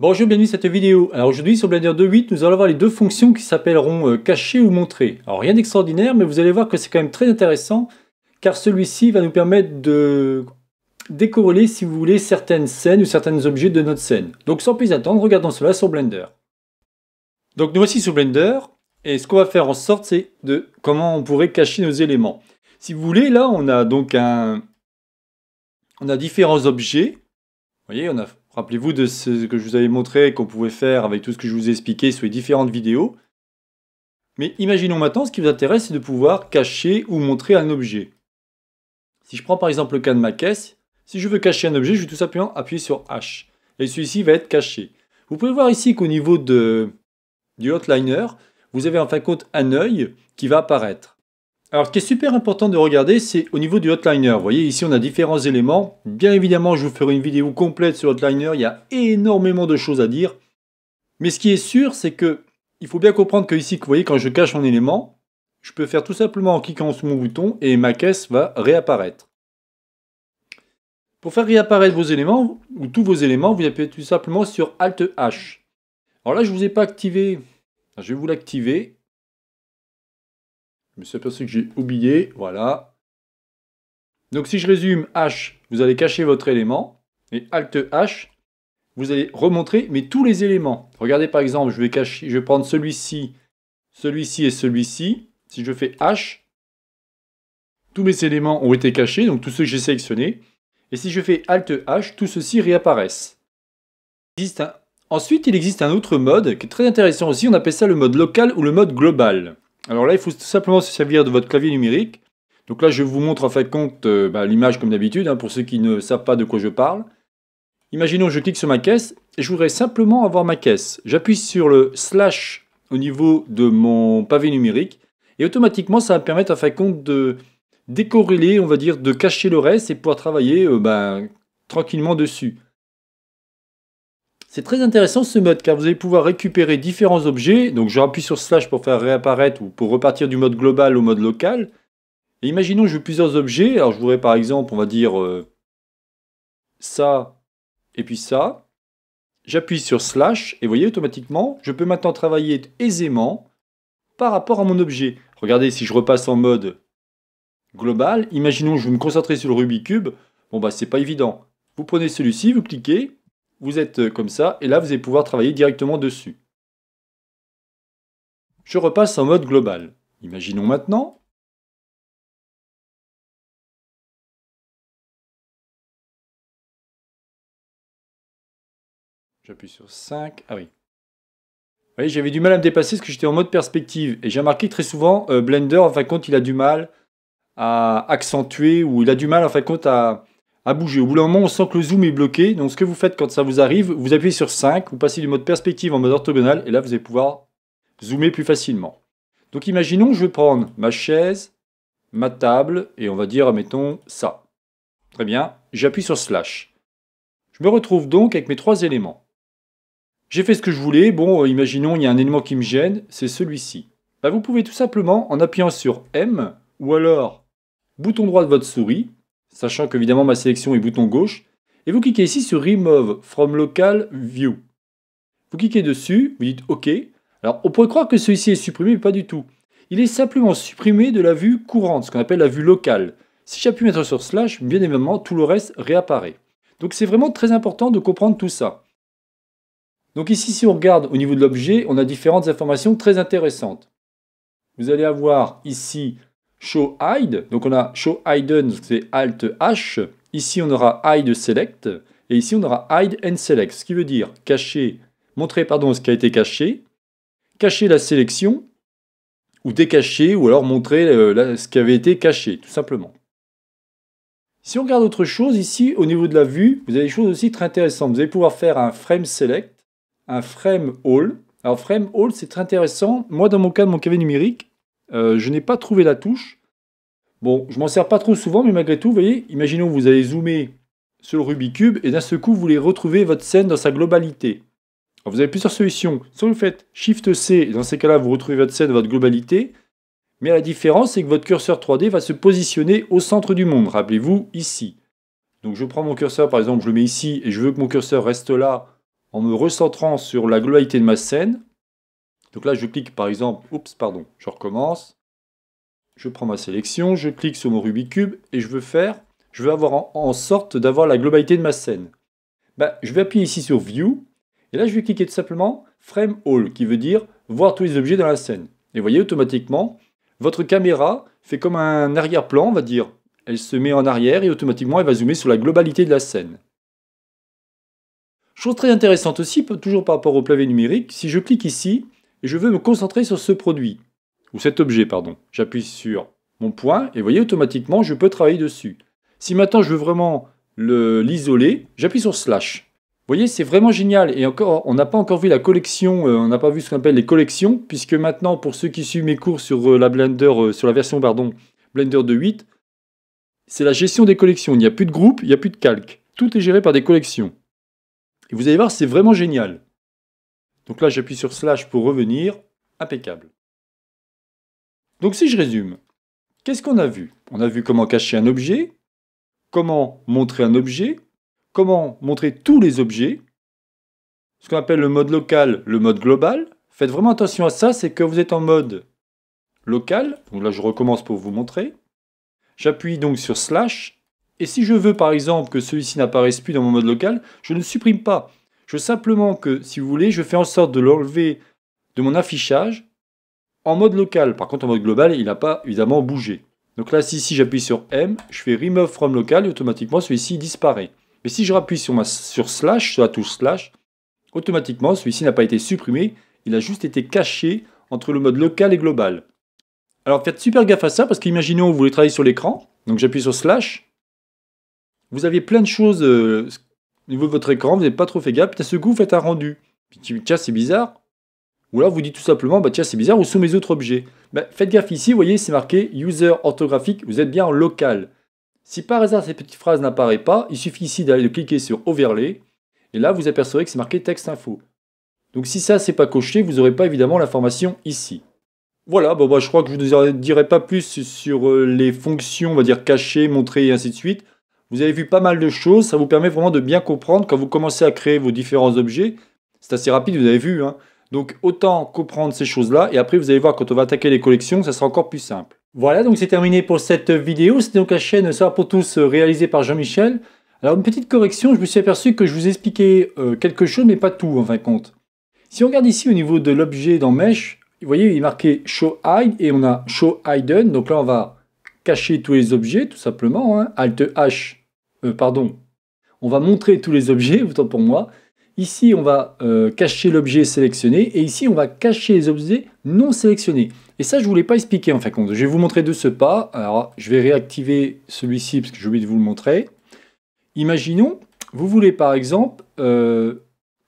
Bonjour, bienvenue à cette vidéo. Alors aujourd'hui sur Blender 2.8, nous allons voir les deux fonctions qui s'appelleront euh, cacher ou montrer. Alors rien d'extraordinaire, mais vous allez voir que c'est quand même très intéressant, car celui-ci va nous permettre de décorréler, si vous voulez, certaines scènes ou certains objets de notre scène. Donc sans plus attendre, regardons cela sur Blender. Donc nous voici sur Blender, et ce qu'on va faire en sorte, c'est de comment on pourrait cacher nos éléments. Si vous voulez, là, on a donc un... On a différents objets. Vous voyez, on a Rappelez-vous de ce que je vous avais montré qu'on pouvait faire avec tout ce que je vous ai expliqué sur les différentes vidéos. Mais imaginons maintenant ce qui vous intéresse, c'est de pouvoir cacher ou montrer un objet. Si je prends par exemple le cas de ma caisse, si je veux cacher un objet, je vais tout simplement appuyer sur H. Et celui-ci va être caché. Vous pouvez voir ici qu'au niveau de, du hotliner, vous avez en fin de compte un œil qui va apparaître. Alors, ce qui est super important de regarder, c'est au niveau du hotliner. Vous voyez, ici, on a différents éléments. Bien évidemment, je vous ferai une vidéo complète sur hotliner. Il y a énormément de choses à dire. Mais ce qui est sûr, c'est que il faut bien comprendre que ici, vous voyez, quand je cache mon élément, je peux faire tout simplement en cliquant sur mon bouton et ma caisse va réapparaître. Pour faire réapparaître vos éléments, ou tous vos éléments, vous appuyez tout simplement sur Alt H. Alors là, je ne vous ai pas activé. Je vais vous l'activer mais me suis aperçu que j'ai oublié. Voilà. Donc si je résume, H, vous allez cacher votre élément. Et Alt H, vous allez remontrer mais tous les éléments. Regardez par exemple, je vais, prendre celui-ci, celui-ci et celui-ci. Si je fais H, tous mes éléments ont été cachés, donc tous ceux que j'ai sélectionnés. Et si je fais Alt H, tout ceci réapparaissent. Ensuite, il existe un autre mode qui est très intéressant aussi, on appelle ça le mode local ou le mode global. Alors là, il faut simplement se servir de votre clavier numérique. Donc là, je vous montre en fin de compte euh, bah, l'image comme d'habitude, hein, pour ceux qui ne savent pas de quoi je parle. Imaginons, je clique sur ma caisse et je voudrais simplement avoir ma caisse. J'appuie sur le slash au niveau de mon pavé numérique et automatiquement, ça va me permettre en fin de compte de décorréler, on va dire, de cacher le reste et pouvoir travailler euh, bah, tranquillement dessus. C'est très intéressant ce mode car vous allez pouvoir récupérer différents objets. Donc je rappuie sur slash pour faire réapparaître ou pour repartir du mode global au mode local. Et imaginons que veux plusieurs objets. Alors je voudrais par exemple, on va dire euh, ça et puis ça. J'appuie sur slash et vous voyez automatiquement, je peux maintenant travailler aisément par rapport à mon objet. Regardez, si je repasse en mode global, imaginons que je veux me concentrer sur le Rubik's Cube, bon bah c'est pas évident. Vous prenez celui-ci, vous cliquez, vous êtes euh, comme ça, et là vous allez pouvoir travailler directement dessus. Je repasse en mode global. Imaginons maintenant. J'appuie sur 5. Ah oui. Vous voyez, j'avais du mal à me dépasser parce que j'étais en mode perspective. Et j'ai remarqué très souvent, euh, Blender, en fin de compte, il a du mal à accentuer ou il a du mal, en fin de compte, à, à bouger. Au bout d'un moment, on sent que le zoom est bloqué. Donc, ce que vous faites quand ça vous arrive, vous appuyez sur 5, vous passez du mode perspective en mode orthogonal, et là, vous allez pouvoir zoomer plus facilement. Donc, imaginons, que je vais prendre ma chaise, ma table, et on va dire, mettons, ça. Très bien, j'appuie sur slash. Je me retrouve donc avec mes trois éléments. J'ai fait ce que je voulais, bon, euh, imaginons, il y a un élément qui me gêne, c'est celui-ci. Bah, vous pouvez tout simplement, en appuyant sur M, ou alors bouton droit de votre souris, sachant qu'évidemment ma sélection est bouton gauche, et vous cliquez ici sur Remove from Local View. Vous cliquez dessus, vous dites OK. Alors on pourrait croire que celui-ci est supprimé, mais pas du tout. Il est simplement supprimé de la vue courante, ce qu'on appelle la vue locale. Si j'appuie mettre sur slash, bien évidemment, tout le reste réapparaît. Donc c'est vraiment très important de comprendre tout ça. Donc ici, si on regarde au niveau de l'objet, on a différentes informations très intéressantes. Vous allez avoir ici show hide. Donc on a show hidden, c'est alt h. Ici on aura hide select et ici on aura hide and select, ce qui veut dire cacher, montrer pardon ce qui a été caché, cacher la sélection ou décacher ou alors montrer euh, ce qui avait été caché tout simplement. Si on regarde autre chose ici au niveau de la vue, vous avez des choses aussi très intéressantes. Vous allez pouvoir faire un frame select, un frame all. Alors frame all c'est très intéressant. Moi dans mon cas de mon cabinet numérique, euh, je n'ai pas trouvé la touche. Bon, je m'en sers pas trop souvent, mais malgré tout, vous voyez, imaginons que vous allez zoomer sur le Rubik's Cube et d'un seul coup, vous voulez retrouver votre scène dans sa globalité. vous avez plusieurs solutions. Soit vous faites Shift-C, et dans ces cas-là, vous retrouvez votre scène, dans votre globalité. Mais la différence, c'est que votre curseur 3D va se positionner au centre du monde. Rappelez-vous, ici. Donc je prends mon curseur, par exemple, je le mets ici, et je veux que mon curseur reste là, en me recentrant sur la globalité de ma scène. Donc là, je clique par exemple, oups, pardon, je recommence. Je prends ma sélection, je clique sur mon Rubik's Cube et je veux faire, je veux avoir en, sorte d'avoir la globalité de ma scène. Bah, je vais appuyer ici sur View et là, je vais cliquer tout simplement Frame All qui veut dire voir tous les objets dans la scène. Et vous voyez, automatiquement, votre caméra fait comme un arrière-plan, on va dire. Elle se met en arrière et automatiquement, elle va zoomer sur la globalité de la scène. Chose très intéressante aussi, toujours par rapport au clavier numérique, si je clique ici, et je veux me concentrer sur ce produit, ou cet objet, pardon. J'appuie sur mon point, et vous voyez, automatiquement, je peux travailler dessus. Si maintenant je veux vraiment l'isoler, j'appuie sur slash. Vous voyez, c'est vraiment génial. Et encore, on n'a pas encore vu la collection, euh, on n'a pas vu ce qu'on appelle les collections, puisque maintenant, pour ceux qui suivent mes cours sur euh, la Blender, euh, sur la version, pardon, Blender de c'est la gestion des collections. Il n'y a plus de groupe, il n'y a plus de calque. Tout est géré par des collections. Et vous allez voir, c'est vraiment génial. Donc là, j'appuie sur slash pour revenir. Impeccable. Donc si je résume, qu'est-ce qu'on a vu On a vu comment cacher un objet, comment montrer un objet, comment montrer tous les objets, ce qu'on appelle le mode local, le mode global. Faites vraiment attention à ça, c'est que vous êtes en mode local. Donc là, je recommence pour vous montrer. J'appuie donc sur slash. Et si je veux par exemple que celui-ci n'apparaisse plus dans mon mode local, je ne supprime pas. Je veux simplement que, si vous voulez, je fais en sorte de l'enlever de mon affichage en mode local. Par contre, en mode global, il n'a pas évidemment bougé. Donc là, si j'appuie sur M, je fais Remove from local et automatiquement celui-ci disparaît. Mais si je rappuie sur, sur slash, sur la touche slash, automatiquement celui-ci n'a pas été supprimé, il a juste été caché entre le mode local et global. Alors faites super gaffe à ça parce qu'imaginons vous voulez travailler sur l'écran, donc j'appuie sur slash, vous avez plein de choses euh, niveau de votre écran, vous n'avez pas trop fait gaffe, puis à ce coup, vous faites un rendu. Puis, tiens, c'est bizarre. Ou là, vous dites tout simplement, bah, tiens, c'est bizarre, où sont mes autres objets bah, Faites gaffe ici, vous voyez, c'est marqué user orthographique, vous êtes bien en local. Si par hasard cette petite phrase n'apparaît pas, il suffit ici d'aller cliquer sur overlay, et là, vous apercevrez que c'est marqué texte info. Donc, si ça, c'est pas coché, vous n'aurez pas évidemment l'information ici. Voilà, bah, je crois que je ne vous dirai pas plus sur euh, les fonctions, on va dire, cachées, montrées et ainsi de suite. Vous avez vu pas mal de choses, ça vous permet vraiment de bien comprendre quand vous commencez à créer vos différents objets. C'est assez rapide, vous avez vu. Hein. donc autant comprendre ces choses-là, et après vous allez voir quand on va attaquer les collections, ça sera encore plus simple. Voilà, donc c'est terminé pour cette vidéo. C'était donc la chaîne Soir pour tous euh, réalisée par Jean-Michel. Alors une petite correction, je me suis aperçu que je vous expliquais euh, quelque chose, mais pas tout en fin de compte. Si on regarde ici au niveau de l'objet dans Mesh, vous voyez, il est marqué Show Hide et on a Show Hidden. Donc là, on va cacher tous les objets, tout simplement. Hein. Alt H euh, pardon, on va montrer tous les objets, autant pour moi. Ici, on va euh, cacher l'objet sélectionné et ici, on va cacher les objets non sélectionnés. Et ça, je ne voulais pas expliquer en fait. de compte. Je vais vous montrer de ce pas. Alors, je vais réactiver celui-ci parce que j'ai oublié de vous le montrer. Imaginons, vous voulez par exemple, euh,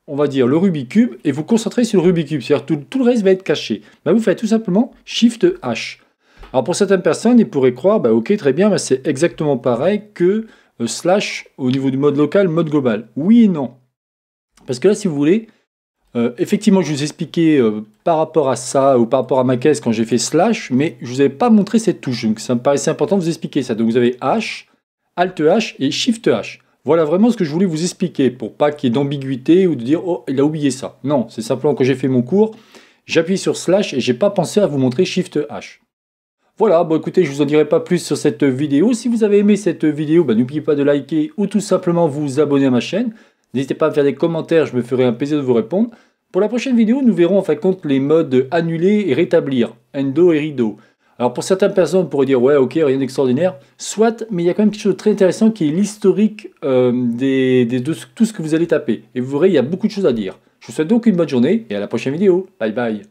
on va dire le Rubik's Cube et vous concentrez sur le Rubik's Cube. C'est-à-dire tout, tout le reste va être caché. Bah, vous faites tout simplement Shift H. Alors pour certaines personnes, ils pourraient croire, bah, ok, très bien, bah, c'est exactement pareil que euh, slash au niveau du mode local, mode global Oui et non. Parce que là, si vous voulez, euh, effectivement, je vous ai expliqué euh, par rapport à ça ou par rapport à ma caisse quand j'ai fait slash, mais je ne vous avais pas montré cette touche. Donc ça me paraissait important de vous expliquer ça. Donc vous avez H, Alt H et Shift H. Voilà vraiment ce que je voulais vous expliquer pour pas qu'il y ait d'ambiguïté ou de dire oh, il a oublié ça. Non, c'est simplement que j'ai fait mon cours, j'appuie sur slash et j'ai pas pensé à vous montrer Shift H. Voilà, bon écoutez, je vous en dirai pas plus sur cette vidéo. Si vous avez aimé cette vidéo, bah, n'oubliez pas de liker ou tout simplement vous abonner à ma chaîne. N'hésitez pas à me faire des commentaires, je me ferai un plaisir de vous répondre. Pour la prochaine vidéo, nous verrons en fin de compte les modes annuler et rétablir, endo et rideau. Alors pour certaines personnes, on pourrait dire ouais ok, rien d'extraordinaire, soit, mais il y a quand même quelque chose de très intéressant qui est l'historique euh, de tout ce que vous allez taper. Et vous verrez, il y a beaucoup de choses à dire. Je vous souhaite donc une bonne journée et à la prochaine vidéo. Bye bye